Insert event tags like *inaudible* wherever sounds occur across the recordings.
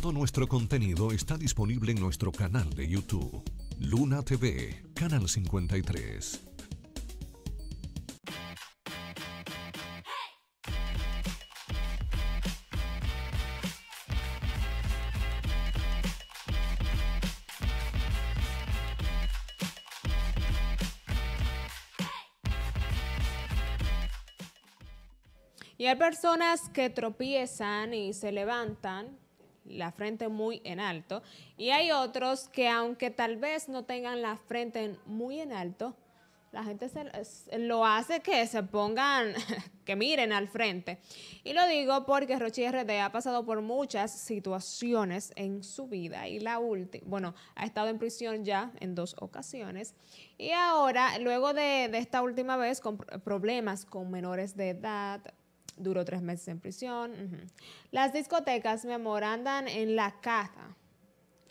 Todo nuestro contenido está disponible en nuestro canal de YouTube, Luna TV, Canal 53. Y hay personas que tropiezan y se levantan la frente muy en alto. Y hay otros que aunque tal vez no tengan la frente muy en alto, la gente lo hace que se pongan, *laughs* que miren al frente. Y lo digo porque Rochi RD ha pasado por muchas situaciones en su vida y la última, bueno, ha estado en prisión ya en dos ocasiones y ahora, luego de, de esta última vez, con problemas con menores de edad, duró tres meses en prisión. Las discotecas, mi amor, en la caja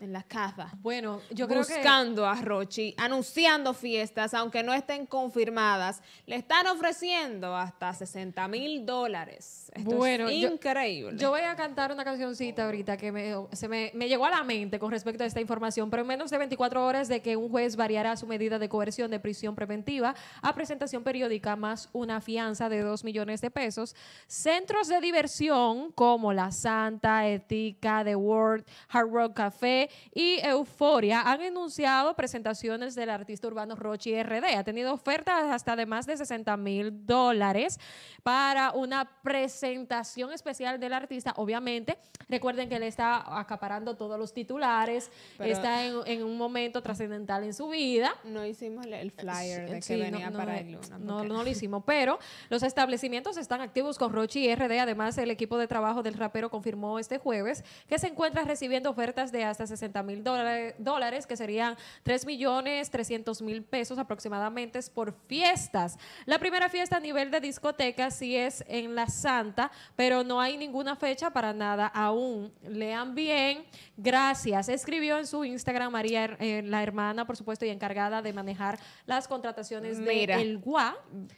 en la casa. Bueno, yo creo buscando a Rochi, anunciando fiestas, aunque no estén confirmadas, le están ofreciendo hasta 60 mil dólares. bueno, es increíble. Yo, voy a cantar una cancioncita ahorita que me, se me, me, llegó a la mente con respecto a esta información, pero en menos de 24 horas de que un juez variará su medida de coerción de prisión preventiva a presentación periódica más una fianza de 2 millones de pesos, centros de diversión como La Santa, Etica, The World, Hard Rock Café, y Euforia han enunciado presentaciones del artista urbano Rochi RD. Ha tenido ofertas hasta de más de 60 mil dólares para una presentación especial del artista. Obviamente, recuerden que le está acaparando todos los titulares, está en, un momento trascendental en su vida. No hicimos el flyer de que venía no, para el No, lo hicimos, pero los establecimientos están activos con Rochi y RD. Además, el equipo de trabajo del rapero confirmó este jueves que se encuentra recibiendo ofertas de hasta 60 mil dólares, que serían 3 millones 300 mil pesos aproximadamente por fiestas. La primera fiesta a nivel de discoteca sí es en La Santa, pero no hay ninguna fecha para nada aún. Lean bien, gracias. Escribió en su Instagram María, eh, la hermana, por supuesto, y encargada de manejar las contrataciones del de El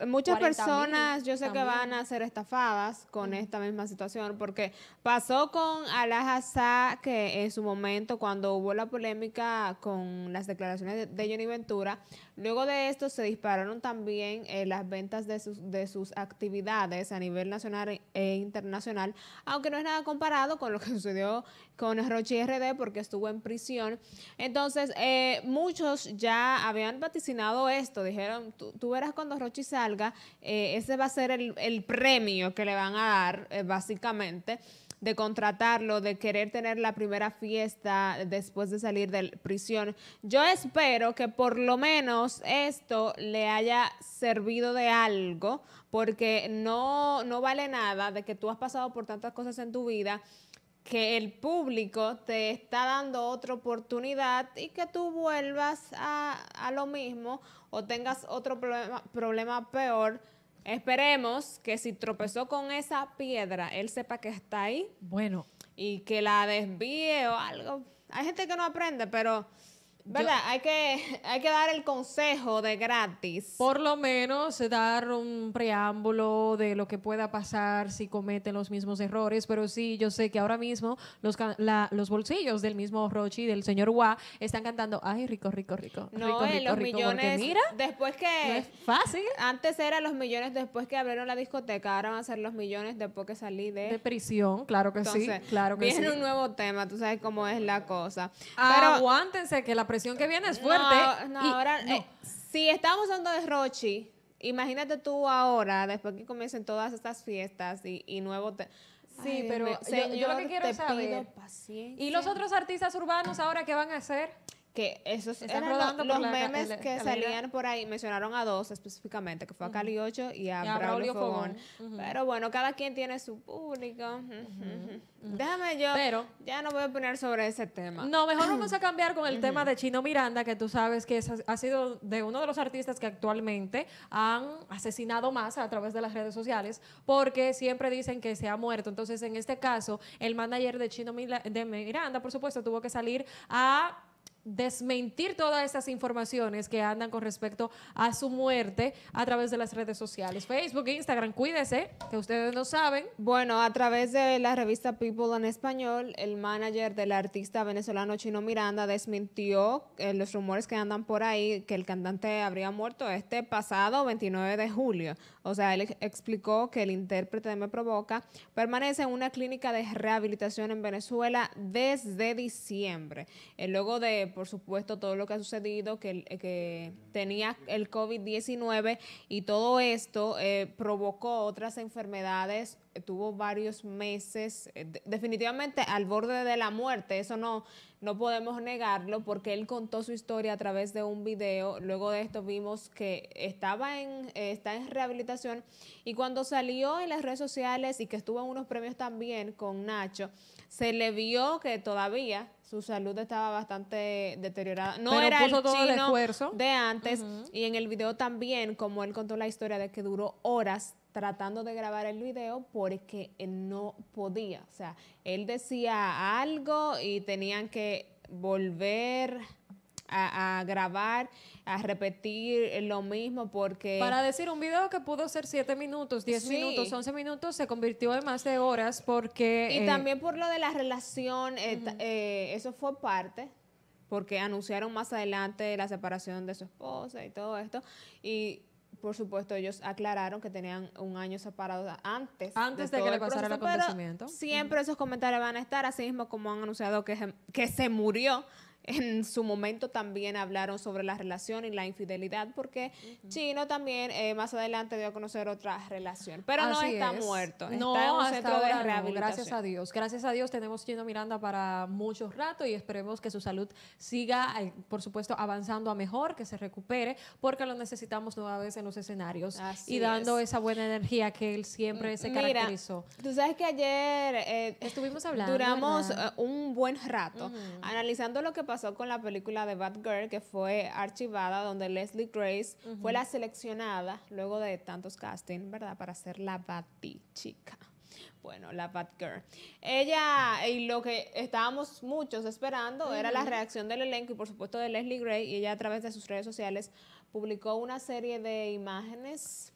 Muchas personas, yo sé que van a ser estafadas con esta misma situación, porque pasó con Alhaja que en su momento, cuando hubo la polémica con las declaraciones de, Johnny Ventura, luego de esto se dispararon también eh, las ventas de sus, de sus actividades a nivel nacional e, e internacional, aunque no es nada comparado con lo que *laughs* sucedió con Rochi RD porque estuvo en prisión. Entonces, eh, muchos ya habían vaticinado esto, dijeron, tú, verás cuando Rochi salga, eh, ese va a ser el, el, premio que le van a dar, básicamente de contratarlo, de querer tener la primera fiesta después de salir de prisión. Yo espero que por lo menos esto le haya servido de algo, porque no, no vale nada de que tú has pasado por tantas cosas en tu vida que el público te está dando otra oportunidad y que tú vuelvas a, lo mismo o tengas otro problema, problema peor Esperemos que si tropezó con esa piedra, él sepa que está ahí. Bueno. Y que la desvíe o algo. Hay gente que no aprende, pero ¿Verdad? hay, que, *laughs* hay que dar el consejo de gratis. Por lo menos dar un preámbulo de lo que pueda pasar si cometen los mismos errores, pero sí, yo sé que ahora mismo los, los bolsillos del mismo Rochi del señor Wa están cantando, ay, rico, rico, rico. No, eh, los millones, mira, después que... es fácil. Antes eran los millones después que abrieron la discoteca, ahora van a ser los millones después que salí de... De prisión, claro que sí, claro que viene sí. un nuevo tema, tú sabes cómo es la cosa. Ah, pero, Aguántense que la presión que viene es fuerte. Eh, si estamos hablando de Rochi, imagínate tú ahora, después que comiencen todas estas fiestas y, y nuevo... sí, pero yo, lo que quiero saber... ¿Y los otros artistas urbanos ahora qué van a hacer? que esos Están eran rodando los, memes que salían por ahí, mencionaron a dos específicamente, que fue a Cali 8 y a, Braulio, Fogón. Pero bueno, cada quien tiene su público. Déjame yo, Pero, ya no voy a opinar sobre ese tema. No, mejor vamos a cambiar con el tema de Chino Miranda, que tú sabes que ha sido de uno de los artistas que actualmente han asesinado más a través de las redes sociales, porque siempre dicen que se ha muerto. Entonces, en este caso, el manager de Chino de Miranda, por supuesto, tuvo que salir a desmentir todas esas informaciones que andan con respecto a su muerte a través de las redes sociales, Facebook, Instagram, cuídese, que ustedes no saben. Bueno, a través de la revista People en español, el manager del artista venezolano Chino Miranda desmintió eh, los rumores que andan por ahí que el cantante habría muerto este pasado 29 de julio. O sea, él explicó que el intérprete de Me Provoca permanece en una clínica de rehabilitación en Venezuela desde diciembre. Eh, luego de por supuesto, todo lo que ha sucedido, que, eh, que tenía el COVID-19 y todo esto eh, provocó otras enfermedades, eh, tuvo varios meses, definitivamente al borde de la muerte, eso no, no podemos negarlo, porque él contó su historia a través de un video, luego de esto vimos que estaba en, está en rehabilitación y cuando salió en las redes sociales y que estuvo en unos premios también con Nacho, se le vio que todavía su salud estaba bastante deteriorada. No era el chino esfuerzo. de antes. Y en el video también, como él contó la historia de que duró horas tratando de grabar el video porque no podía. O sea, él decía algo y tenían que volver a, grabar, a repetir lo mismo porque... Para decir un video que pudo ser 7 minutos, 10 minutos, 11 minutos, se convirtió en más de horas porque... Y eh, también por lo de la relación, eh, eh, eso fue parte porque anunciaron más adelante la separación de su esposa y todo esto. Y por supuesto, ellos aclararon que tenían un año separado antes. Antes de, que le pasara el, acontecimiento. siempre esos comentarios van a estar, así mismo como han anunciado que que se murió en su momento también hablaron sobre la relación y la infidelidad, porque Chino también eh, más adelante dio a conocer otra relación. Pero no está muerto, no, está en un centro de rehabilitación. gracias a Dios. Gracias a Dios tenemos Chino Miranda para muchos rato y esperemos que su salud siga, eh, por supuesto, avanzando a mejor, que se recupere, porque lo necesitamos nueva vez en los escenarios y dando esa buena energía que él siempre mm, se caracterizó. Mira, tú sabes que ayer eh, estuvimos hablando. Duramos un buen rato analizando lo que pasó pasó con la película de Bad Girl, que fue archivada, donde Leslie Grace fue la seleccionada, luego de tantos castings, ¿verdad?, para ser la Batty chica. Bueno, la Bad Girl. Ella, y lo que estábamos muchos esperando, era la reacción del elenco y, por supuesto, de Leslie Grace, y ella a través de sus redes sociales publicó una serie de imágenes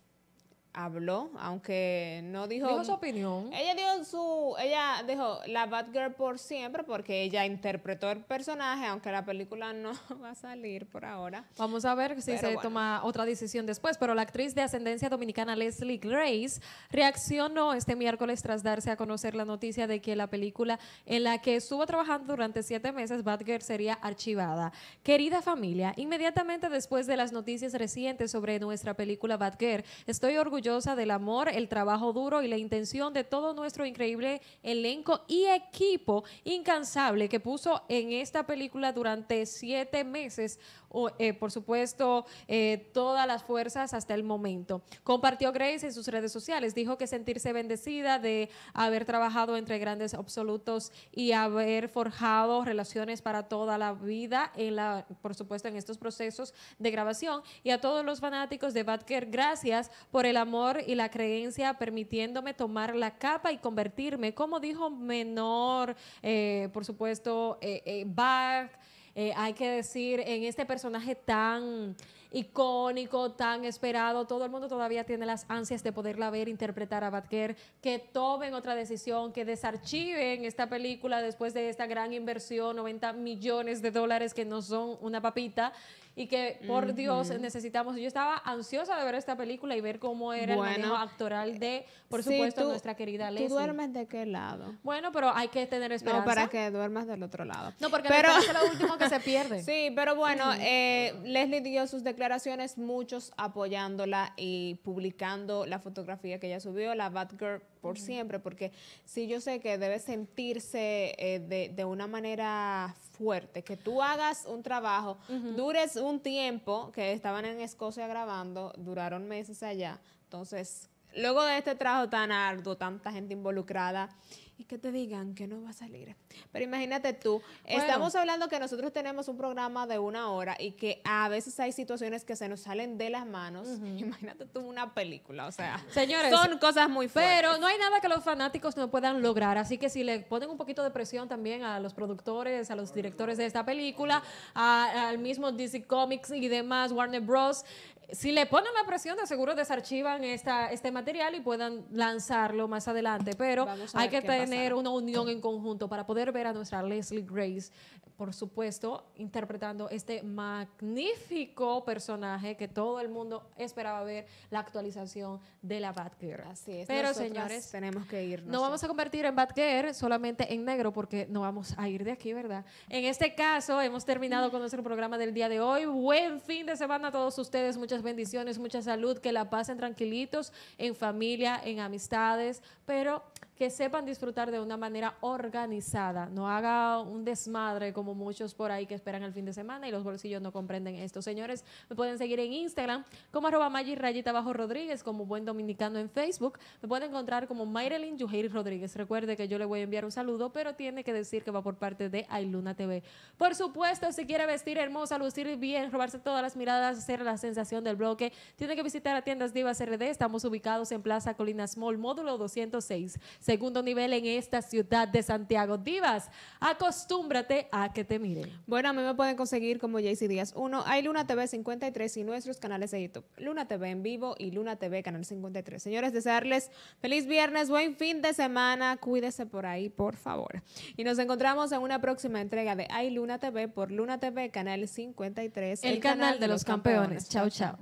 habló, aunque no dijo... su opinión. Ella dio su... Ella dijo la Girl por siempre porque ella interpretó el personaje, aunque la película *laughs* no va a salir por ahora. Vamos a ver si se toma otra decisión después, pero la actriz de ascendencia dominicana Leslie Grace reaccionó este miércoles tras darse a conocer la noticia de que la película en la que estuvo trabajando durante siete meses, Girl, sería archivada. Querida familia, inmediatamente después de las noticias recientes sobre nuestra película Girl, estoy orgullosa del amor, el trabajo duro y la intención de todo nuestro increíble elenco y equipo incansable que puso en esta película durante siete meses, o, eh, por supuesto, eh, todas las fuerzas hasta el momento. Compartió Grace en sus redes sociales, dijo que sentirse bendecida de haber trabajado entre grandes absolutos y haber forjado relaciones para toda la vida, en la, por supuesto, en estos procesos de grabación. Y a todos los fanáticos de Batker, gracias por el amor y la creencia, permitiéndome tomar la capa y convertirme, como dijo Menor, eh, por supuesto, eh, eh Bach, eh, hay que decir, en este personaje tan icónico, tan esperado. Todo el mundo todavía tiene las ansias de poderla ver, interpretar a badger que tomen otra decisión, que desarchiven esta película después de esta gran inversión, 90 millones de dólares que no son una papita, y que por Dios necesitamos. Yo estaba ansiosa de ver esta película y ver cómo era el manejo actoral de, por supuesto, nuestra querida Leslie. ¿Tú duermes de qué lado? Bueno, pero hay que tener esperanza. No, para que duermas del otro lado. No, porque es lo último que se *laughs* pierde. sí, pero bueno, eh, Leslie dio sus declaraciones, muchos apoyándola y publicando la fotografía que ella subió, la Batgirl por siempre, porque sí yo sé que debe sentirse eh, de, de, una manera fuerte, que tú hagas un trabajo, dures un tiempo, que estaban en Escocia grabando, duraron meses allá, entonces luego de este trabajo tan arduo, tanta gente involucrada y que te digan que no va a salir. Pero imagínate tú, estamos hablando que nosotros tenemos un programa de una hora y que a veces hay situaciones que se nos salen de las manos. *laughs* Imagínate tú una película, o sea, señores, son cosas muy fuertes. Pero no hay nada que los fanáticos no puedan lograr, así que si le ponen un poquito de presión también a los productores, a los directores de esta película, al mismo DC Comics y demás, Warner Bros., si le ponen la presión, de seguro desarchivan este material y puedan lanzarlo más adelante. Pero hay que tener una unión en conjunto para poder ver a nuestra Leslie Grace, por supuesto, interpretando este magnífico personaje que todo el mundo esperaba ver la actualización de la Batgirl. Así es. Pero señores, tenemos que irnos. No vamos a convertir en Batgirl solamente en negro porque no vamos a ir de aquí, ¿verdad? En este caso, hemos terminado con nuestro programa del día de hoy. Buen fin de semana a todos ustedes. Muchas bendiciones, mucha salud, que la pasen tranquilitos en familia, en amistades, pero que sepan disfrutar de una manera organizada. No haga un desmadre como muchos por ahí que esperan el fin de semana y los bolsillos no comprenden esto. Señores, me pueden seguir en Instagram como arroba rayita bajo Rodríguez, como buen dominicano en Facebook. Me pueden encontrar como Mayrelin Rodríguez. Recuerde que yo le voy a enviar un saludo, pero tiene que decir que va por parte de Ailuna TV. Por supuesto, si quiere vestir hermosa, lucir bien, robarse todas las miradas, hacer la sensación del bloque, tiene que visitar a tiendas Divas RD. Estamos ubicados en Plaza Colinas Mall, módulo 206 segundo nivel en esta ciudad de Santiago. Divas, acostúmbrate a que te miren. Bueno, a mí me pueden conseguir como JC Díaz 1. Hay Luna TV 53 y nuestros canales de YouTube. Luna TV en vivo y Luna TV Canal 53. Señores, desearles feliz viernes, buen fin de semana. Cuídese por ahí, por favor. Y nos encontramos en una próxima entrega de Hay Luna TV por Luna TV Canal 53. El, canal, de los, campeones. Chao, chao.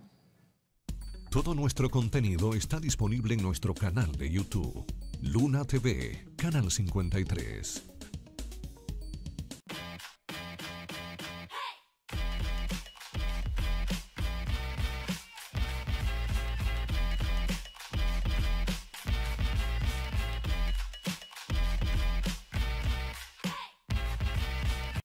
Todo nuestro contenido está disponible en nuestro canal de YouTube Luna TV, Canal 53.